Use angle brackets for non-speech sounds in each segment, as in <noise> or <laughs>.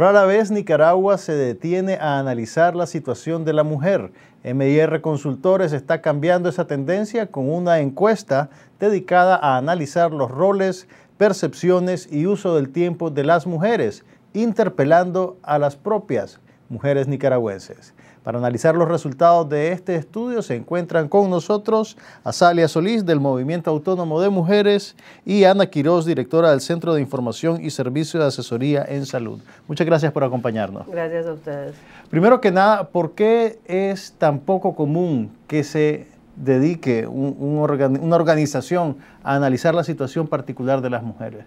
Rara vez Nicaragua se detiene a analizar la situación de la mujer. MIR Consultores está cambiando esa tendencia con una encuesta dedicada a analizar los roles, percepciones y uso del tiempo de las mujeres, interpelando a las propias mujeres nicaragüenses. Para analizar los resultados de este estudio se encuentran con nosotros Azalia Solís del Movimiento Autónomo de Mujeres y Ana Quiroz, directora del Centro de Información y Servicio de Asesoría en Salud. Muchas gracias por acompañarnos. Gracias a ustedes. Primero que nada, ¿por qué es tan poco común que se dedique una organización a analizar la situación particular de las mujeres?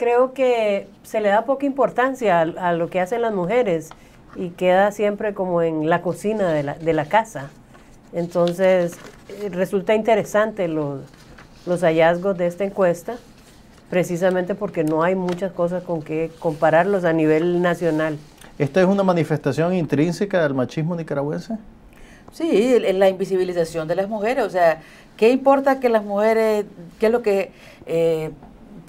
creo que se le da poca importancia a, lo que hacen las mujeres y queda siempre como en la cocina de la, casa. Entonces, eh, resulta interesante los, hallazgos de esta encuesta, precisamente porque no hay muchas cosas con que compararlos a nivel nacional. ¿Esta es una manifestación intrínseca del machismo nicaragüense? Sí, la invisibilización de las mujeres. O sea, ¿qué importa que las mujeres, qué es lo que eh,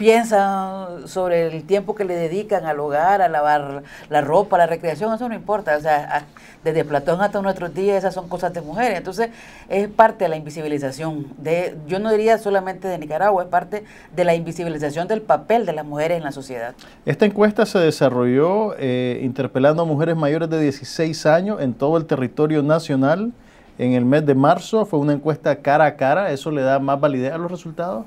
piensan sobre el tiempo que le dedican al hogar, a lavar la ropa, la recreación, eso no importa. O sea, desde Platón hasta nuestros días esas son cosas de mujeres. Entonces es parte de la invisibilización, de, yo no diría solamente de Nicaragua, es parte de la invisibilización del papel de las mujeres en la sociedad. Esta encuesta se desarrolló eh, interpelando a mujeres mayores de 16 años en todo el territorio nacional en el mes de marzo. Fue una encuesta cara a cara, ¿eso le da más validez a los resultados?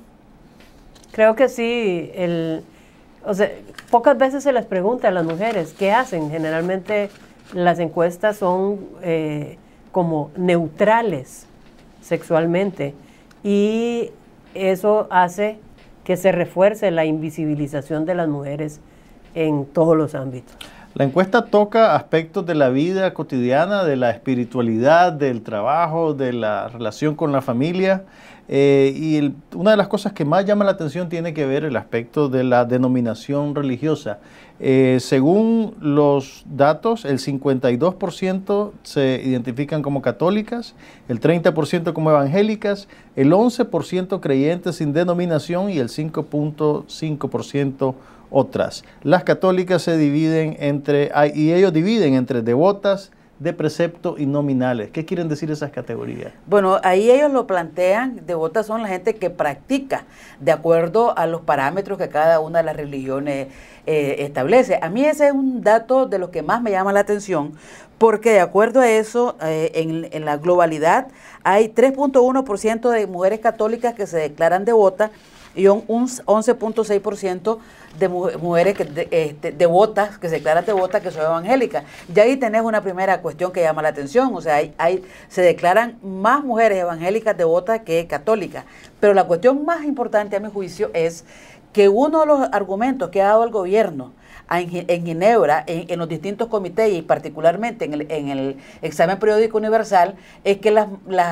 Creo que sí, el, o sea, pocas veces se les pregunta a las mujeres qué hacen. Generalmente las encuestas son eh, como neutrales sexualmente y eso hace que se refuerce la invisibilización de las mujeres en todos los ámbitos. La encuesta toca aspectos de la vida cotidiana, de la espiritualidad, del trabajo, de la relación con la familia. Eh, y una de las cosas que más llama la atención tiene que ver el aspecto de la denominación religiosa. Eh, según los datos, el 52% se identifican como católicas, el 30% como evangélicas, el 11% creyentes sin denominación y el 5.5% otras. Las católicas se dividen entre, y ellos dividen entre devotas, de precepto y nominales. ¿Qué quieren decir esas categorías? Bueno, ahí ellos lo plantean, devotas son la gente que practica de acuerdo a los parámetros que cada una de las religiones eh, establece. A mí ese es un dato de lo que más me llama la atención, porque de acuerdo a eso, eh, en, en la globalidad hay 3.1% de mujeres católicas que se declaran devotas y un, 11.6% de mujeres que de, este, devotas, que se declaran devotas, que son evangélicas. Y ahí tenés una primera cuestión que llama la atención, o sea, hay, hay, se declaran más mujeres evangélicas devotas que católicas. Pero la cuestión más importante a mi juicio es que uno de los argumentos que ha dado el gobierno, en Ginebra, en, los distintos comités y particularmente en el, examen periódico universal, es que la,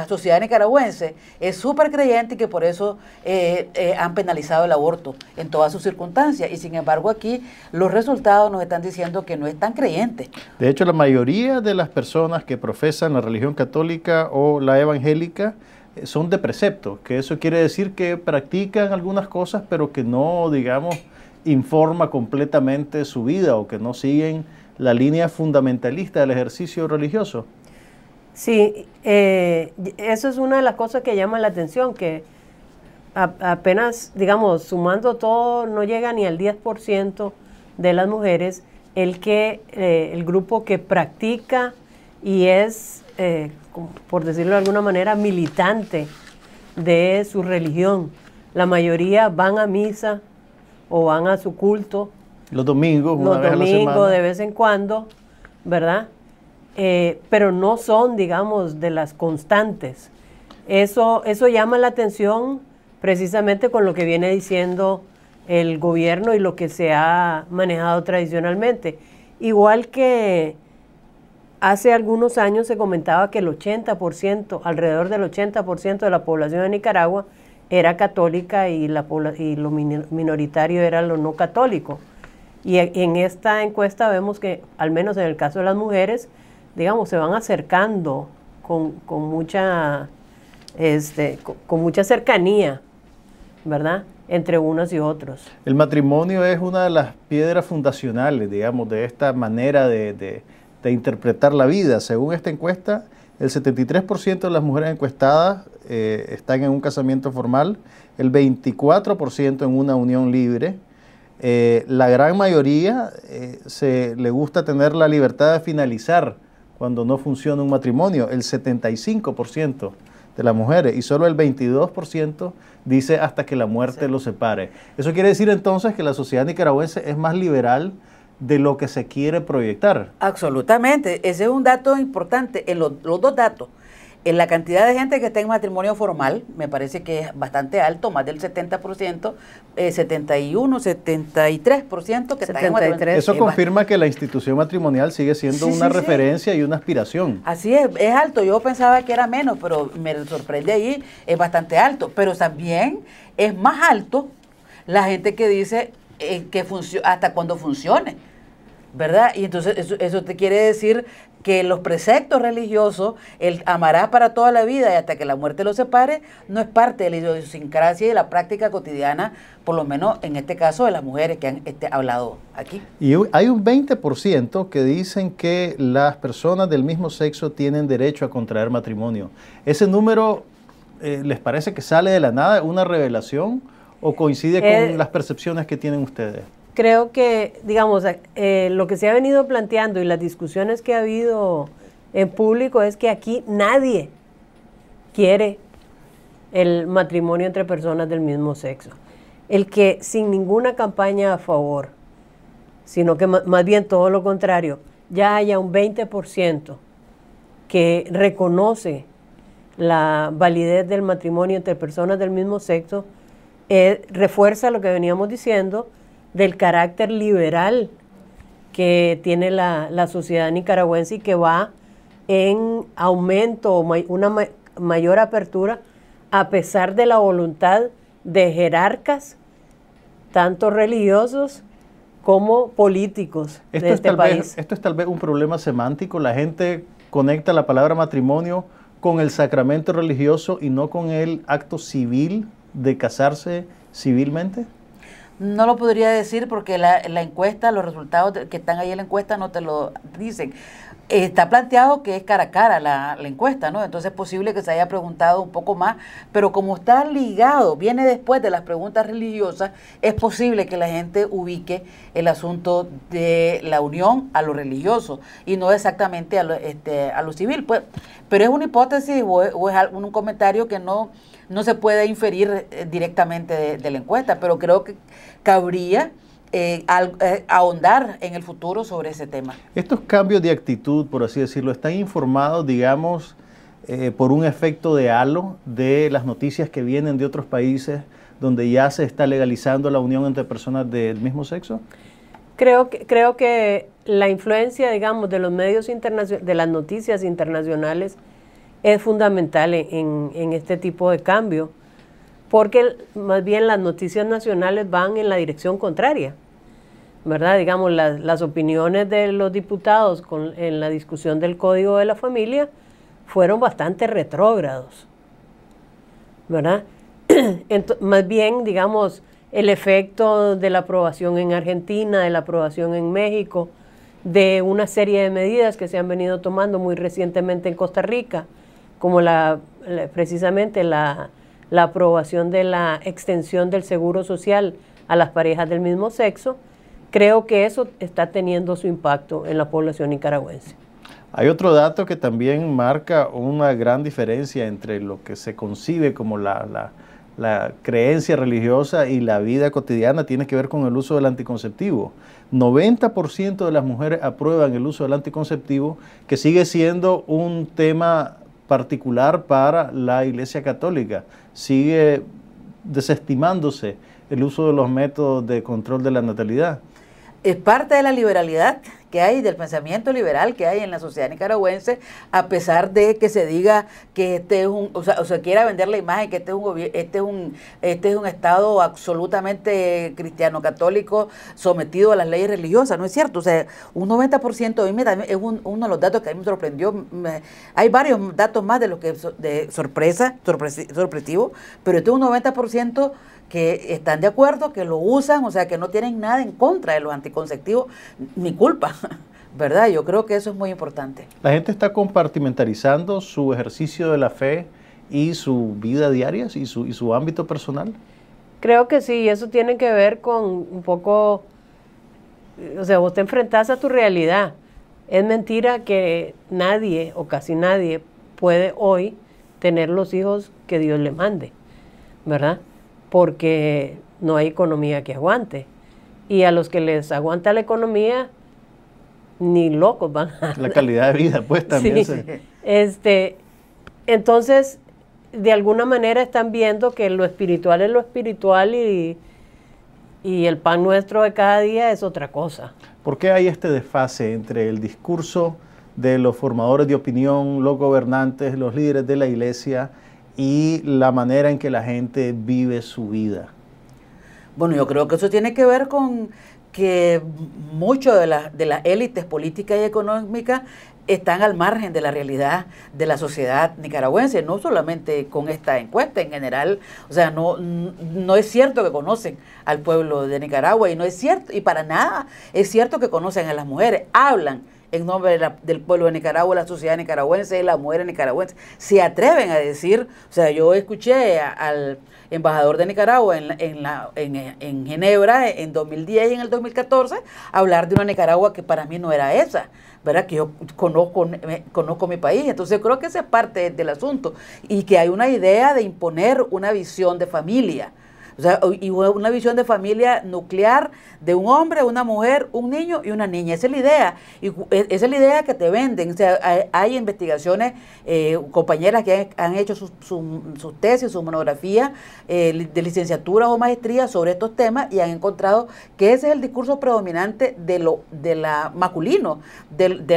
sociedad nicaragüense es súper creyente y que por eso eh, eh, han penalizado el aborto en todas sus circunstancias. Y sin embargo aquí los resultados nos están diciendo que no es tan creyente. De hecho, la mayoría de las personas que profesan la religión católica o la evangélica, eh, son de precepto, que eso quiere decir que practican algunas cosas, pero que no, digamos, informa completamente su vida o que no siguen la línea fundamentalista del ejercicio religioso. Sí, eh, eso es una de las cosas que llama la atención, que apenas, digamos, sumando todo, no llega ni al 10% de las mujeres el, que, eh, el grupo que practica y es, eh, por decirlo de alguna manera, militante de su religión. La mayoría van a misa, o van a su culto. Los domingos, una los domingos de vez en cuando, ¿verdad? Eh, pero no son, digamos, de las constantes. Eso, eso llama la atención precisamente con lo que viene diciendo el gobierno y lo que se ha manejado tradicionalmente. Igual que hace algunos años se comentaba que el 80%, alrededor del 80% de la población de Nicaragua, era católica y, la, y lo minoritario era lo no católico. Y e, en esta encuesta vemos que, al menos en el caso de las mujeres, digamos, se van acercando con, mucha, este, mucha cercanía, ¿verdad? entre unos y otros. El matrimonio es una de las piedras fundacionales, digamos, de esta manera de, interpretar la vida. Según esta encuesta, el 73% de las mujeres encuestadas eh, están en un casamiento formal, el 24% en una unión libre. Eh, la gran mayoría eh, se, le gusta tener la libertad de finalizar cuando no funciona un matrimonio, el 75% de las mujeres y solo el 22% dice hasta que la muerte los separe. Eso quiere decir entonces que la sociedad nicaragüense es más liberal de lo que se quiere proyectar. Absolutamente, ese es un dato importante, en los, dos datos. En la cantidad de gente que está en matrimonio formal, me parece que es bastante alto, más del 70%, eh, 71, 73% que está en matrimonio. Eso confirma que la institución matrimonial sigue siendo una referencia y una aspiración. Así es, es alto. Yo pensaba que era menos, pero me sorprende ahí, es bastante alto. Pero también es más alto la gente que dice eh, que hasta cuando funcione ¿verdad? Y entonces eso, te quiere decir que los preceptos religiosos, el amarás para toda la vida y hasta que la muerte los separe, no es parte de la idiosincrasia y de la práctica cotidiana, por lo menos en este caso de las mujeres que han este, hablado aquí. Y hay un 20% que dicen que las personas del mismo sexo tienen derecho a contraer matrimonio. ¿Ese número eh, les parece que sale de la nada, una revelación, o coincide con eh, las percepciones que tienen ustedes? creo que, digamos, eh, lo que se ha venido planteando y las discusiones que ha habido en público es que aquí nadie quiere el matrimonio entre personas del mismo sexo. El que sin ninguna campaña a favor, sino que más bien todo lo contrario, ya haya un 20% que reconoce la validez del matrimonio entre personas del mismo sexo, eh, refuerza lo que veníamos diciendo, del carácter liberal que tiene la, la sociedad nicaragüense y que va en aumento, una mayor apertura, a pesar de la voluntad de jerarcas, tanto religiosos como políticos de este país. esto es tal vez un problema semántico. La gente conecta la palabra matrimonio con el sacramento religioso y no con el acto civil de casarse civilmente. No lo podría decir porque la, encuesta, los resultados que están ahí en la encuesta no te lo dicen está planteado que es cara a cara la, encuesta, ¿no? Entonces es posible que se haya preguntado un poco más, pero como está ligado, viene después de las preguntas religiosas, es posible que la gente ubique el asunto de la unión a lo religioso y no exactamente este, a lo, civil. Pues, pero es una hipótesis o es, un comentario que no, no se puede inferir eh, directamente de la encuesta, pero creo que cabría eh, eh, ahondar en el futuro sobre ese tema. Estos cambios de actitud, por así decirlo, están informados, digamos, eh, por un efecto de halo de las noticias que vienen de otros países donde ya se está legalizando la unión entre personas del mismo sexo. Creo que, creo que la influencia, digamos, de los medios internacionales, de las noticias internacionales, es fundamental en este tipo de cambio porque más bien las noticias nacionales van en la dirección contraria. ¿verdad? Digamos, las, opiniones de los diputados en la discusión del Código de la Familia fueron bastante retrógrados, ¿verdad? <clears throat> más bien, digamos, el efecto de la aprobación en Argentina, de la aprobación en México, de una serie de medidas que se han venido tomando muy recientemente en Costa Rica, como precisamente la aprobación de la extensión del seguro social a las parejas del mismo sexo, creo que eso está teniendo su impacto en la población nicaragüense. Hay otro dato que también marca una gran diferencia entre lo que se concibe como la, creencia religiosa y la vida cotidiana, tiene que ver con el uso del anticonceptivo. 90% de las mujeres aprueban el uso del anticonceptivo, que sigue siendo un tema particular para la Iglesia Católica. Sigue desestimándose el uso de los métodos de control de la natalidad es parte de la liberalidad que hay, del pensamiento liberal que hay en la sociedad nicaragüense, a pesar de que se diga que este es un, o sea, o se quiera vender la imagen que este es un este un, este es un estado absolutamente cristiano católico sometido a las leyes religiosas, no es cierto, o sea, un 90% a mí también es uno de los datos que a mí me sorprendió, hay varios datos más de los que de sorpresa, sorpresivo, pero este es un 90% que están de acuerdo, que lo usan, o sea, que no tienen nada en contra de los anticonceptivos, ni culpa. <laughs> ¿Verdad? Yo creo que eso es muy importante. La gente está compartimentalizando su ejercicio de la fe y su vida diaria y su, y su ámbito personal. Creo que sí, eso tiene que ver con un poco, o sea, vos te enfrentás a tu realidad. Es mentira que nadie o casi nadie puede hoy tener los hijos que Dios le mande, ¿verdad? porque no hay economía que aguante. Y a los que les aguanta la economía, ni locos van a... La calidad de vida, pues también. Este, entonces, de alguna manera están viendo que lo espiritual es lo espiritual y, y el pan nuestro de cada día es otra cosa. ¿Por qué hay este desfase entre el discurso de los formadores de opinión, los gobernantes, los líderes de la iglesia y la manera en que la gente vive su vida. Bueno, yo creo que eso tiene que ver con que muchas de, de las élites políticas y económicas están al margen de la realidad de la sociedad nicaragüense, no solamente con esta encuesta en general, o sea, no, no es cierto que conocen al pueblo de Nicaragua y no es cierto, y para nada es cierto que conocen a las mujeres, hablan en nombre del pueblo de Nicaragua, la sociedad nicaragüense y las mujeres nicaragüenses. Se atreven a decir, o sea, yo escuché al embajador de Nicaragua en, en, la, en, en, Ginebra en 2010 y en el 2014 hablar de una Nicaragua que para mí no era esa, ¿verdad? Que yo conozco, conozco mi país. Entonces creo que esa es parte del asunto y que hay una idea de imponer una visión de familia o sea, y una visión de familia nuclear de un hombre, una mujer, un niño y una niña. Esa es la idea. Y e, esa es la idea que te venden. O sea, hay, investigaciones, eh, compañeras que han, hecho sus tesis, su monografía eh, de licenciatura o maestría sobre estos temas y han encontrado que ese es el discurso predominante de lo de la masculino, de, de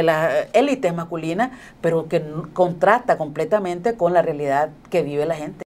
élite élites pero que contrasta completamente con la realidad que vive la gente.